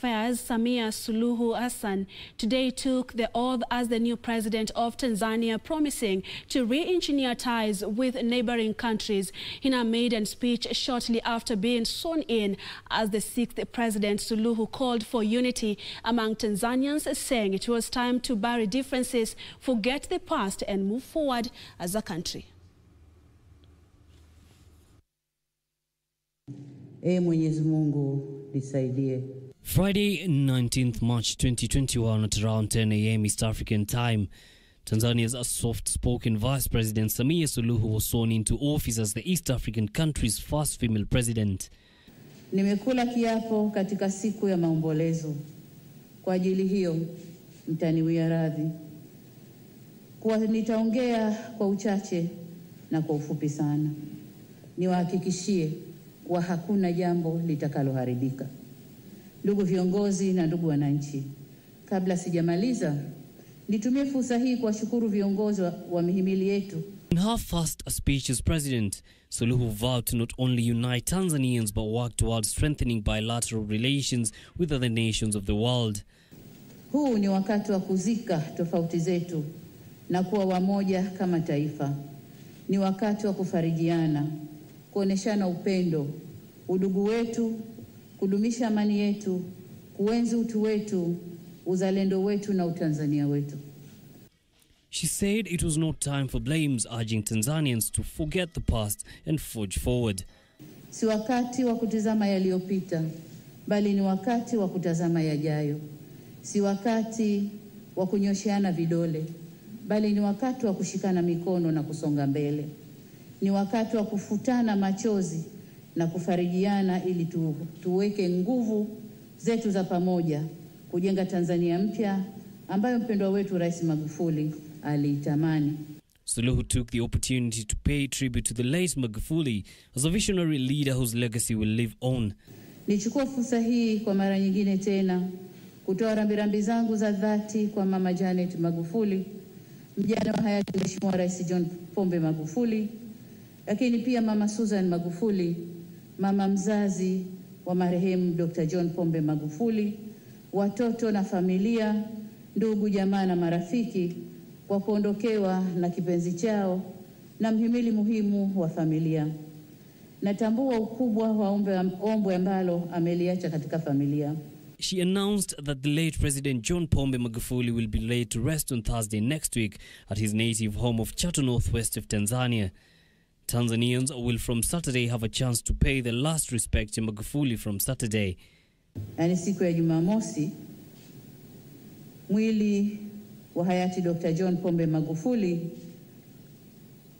Affairs Samia Suluhu Hassan today took the oath as the new president of Tanzania, promising to re-engineer ties with neighboring countries. In a maiden speech shortly after being sworn in as the sixth president, Suluhu called for unity among Tanzanians, saying it was time to bury differences, forget the past and move forward as a country. Ee Mwenyezi Mungu nisaidie. Friday 19th March 2021 at around 10 a.m. East African time. Tanzania's soft-spoken Vice President Samia Suluhu was sworn into office as the East African country's first female president. Nimekula kiapo katika siku ya maombolezo. Kwa ajili hiyo mtaniwia radhi kuwa nitaongea kwa uchache na kwa ufupi sana. Niwahakikishie kuwa hakuna jambo litakaloharibika ndugu viongozi na ndugu wananchi, kabla sijamaliza, nitumie fursa hii kuwashukuru viongozi wa, wa mihimili yetu. In her first speech as president, Suluhu vowed to not only unite Tanzanians but work towards strengthening bilateral relations with other nations of the world. Huu ni wakati wa kuzika tofauti zetu na kuwa wamoja kama taifa. Ni wakati wa kufarijiana, kuoneshana upendo, udugu wetu kudumisha amani yetu, kuenzi utu wetu, uzalendo wetu na utanzania wetu. She said it was not time for blames, urging Tanzanians to forget the past and forge forward. Si wakati wa kutizama yaliyopita, bali ni wakati wa kutazama yajayo. Si wakati wa kunyosheana vidole, bali ni wakati wa kushikana mikono na kusonga mbele. Ni wakati wa kufutana machozi na kufarijiana ili tu, tuweke nguvu zetu za pamoja kujenga Tanzania mpya ambayo mpendwa wetu Rais Magufuli aliitamani. Suluhu took the opportunity to pay tribute to the late Magufuli as a visionary leader whose legacy will live on. Nichukua fursa hii kwa mara nyingine tena kutoa rambirambi zangu za dhati kwa Mama Janet Magufuli, mjane wa hayati Mheshimiwa Rais John Pombe Magufuli, lakini pia Mama Susan Magufuli mama mzazi wa marehemu Dr. John Pombe Magufuli, watoto na familia, ndugu jamaa na marafiki kwa kuondokewa na kipenzi chao na mhimili muhimu wa familia. Natambua ukubwa wa ombwe ambalo ameliacha katika familia. She announced that the late President John Pombe Magufuli will be laid to rest on Thursday next week at his native home of Chato Northwest of Tanzania. Tanzanians will from Saturday have a chance to pay the last respect to Magufuli from Saturday. Yaani siku ya Jumamosi mwili wa hayati Dr. John Pombe Magufuli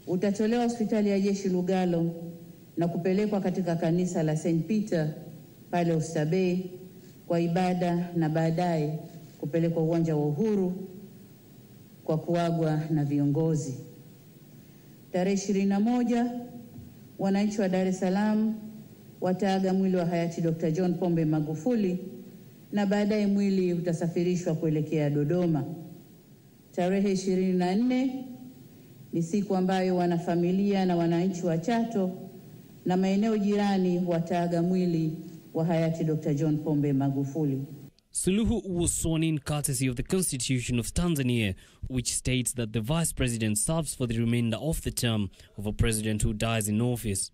utatolewa hospitali ya jeshi Lugalo na kupelekwa katika kanisa la St. Peter pale Oysterbay kwa ibada na baadaye kupelekwa uwanja wa Uhuru kwa kuagwa na viongozi. Tarehe ishirini na moja wananchi wa Dar es Salaam wataaga mwili wa hayati Dr. John Pombe Magufuli na baadaye mwili utasafirishwa kuelekea Dodoma. Tarehe ishirini na nne ni siku ambayo wanafamilia na wananchi wa Chato na maeneo jirani wataaga mwili wa hayati Dr. John Pombe Magufuli. Suluhu was sworn in courtesy of the Constitution of Tanzania, which states that the vice president serves for the remainder of the term of a president who dies in office.